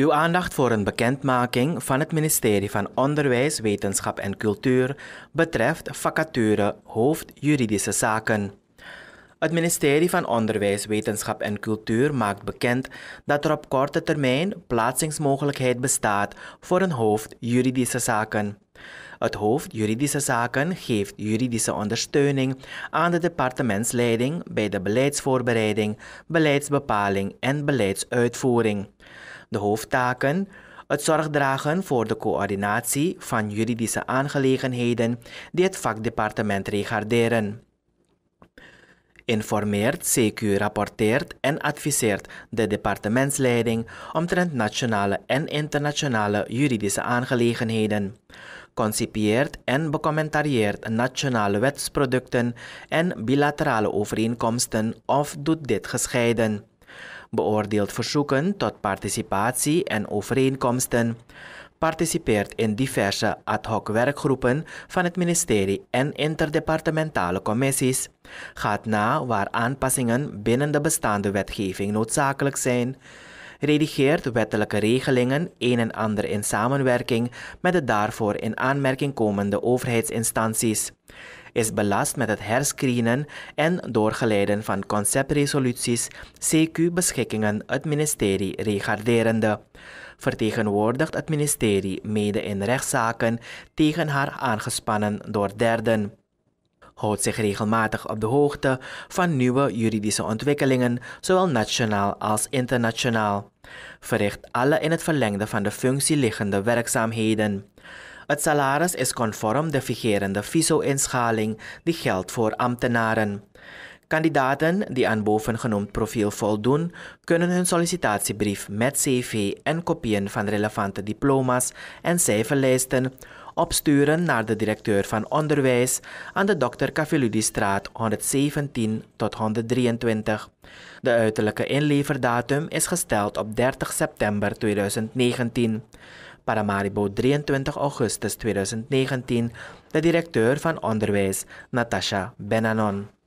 Uw aandacht voor een bekendmaking van het ministerie van Onderwijs, Wetenschap en Cultuur betreft vacature hoofd juridische zaken. Het ministerie van Onderwijs, Wetenschap en Cultuur maakt bekend dat er op korte termijn plaatsingsmogelijkheid bestaat voor een hoofd juridische zaken. Het hoofd juridische zaken geeft juridische ondersteuning aan de departementsleiding bij de beleidsvoorbereiding, beleidsbepaling en beleidsuitvoering de hoofdtaken, het zorgdragen voor de coördinatie van juridische aangelegenheden die het vakdepartement regarderen. Informeert, CQ rapporteert en adviseert de departementsleiding omtrent nationale en internationale juridische aangelegenheden. Concipieert en becommentarieert nationale wetsproducten en bilaterale overeenkomsten of doet dit gescheiden beoordeelt verzoeken tot participatie en overeenkomsten, participeert in diverse ad hoc werkgroepen van het ministerie en interdepartementale commissies, gaat na waar aanpassingen binnen de bestaande wetgeving noodzakelijk zijn, redigeert wettelijke regelingen een en ander in samenwerking met de daarvoor in aanmerking komende overheidsinstanties is belast met het herscreenen en doorgeleiden van conceptresoluties, CQ-beschikkingen het ministerie regarderende. Vertegenwoordigt het ministerie mede in rechtszaken tegen haar aangespannen door derden houdt zich regelmatig op de hoogte van nieuwe juridische ontwikkelingen, zowel nationaal als internationaal. Verricht alle in het verlengde van de functie liggende werkzaamheden. Het salaris is conform de figerende FISO-inschaling die geldt voor ambtenaren. Kandidaten die aan bovengenoemd profiel voldoen, kunnen hun sollicitatiebrief met cv en kopieën van relevante diploma's en cijferlijsten opsturen naar de directeur van onderwijs aan de Dr. straat 117 tot 123. De uiterlijke inleverdatum is gesteld op 30 september 2019. Paramaribo 23 augustus 2019 de directeur van onderwijs Natasha Benanon.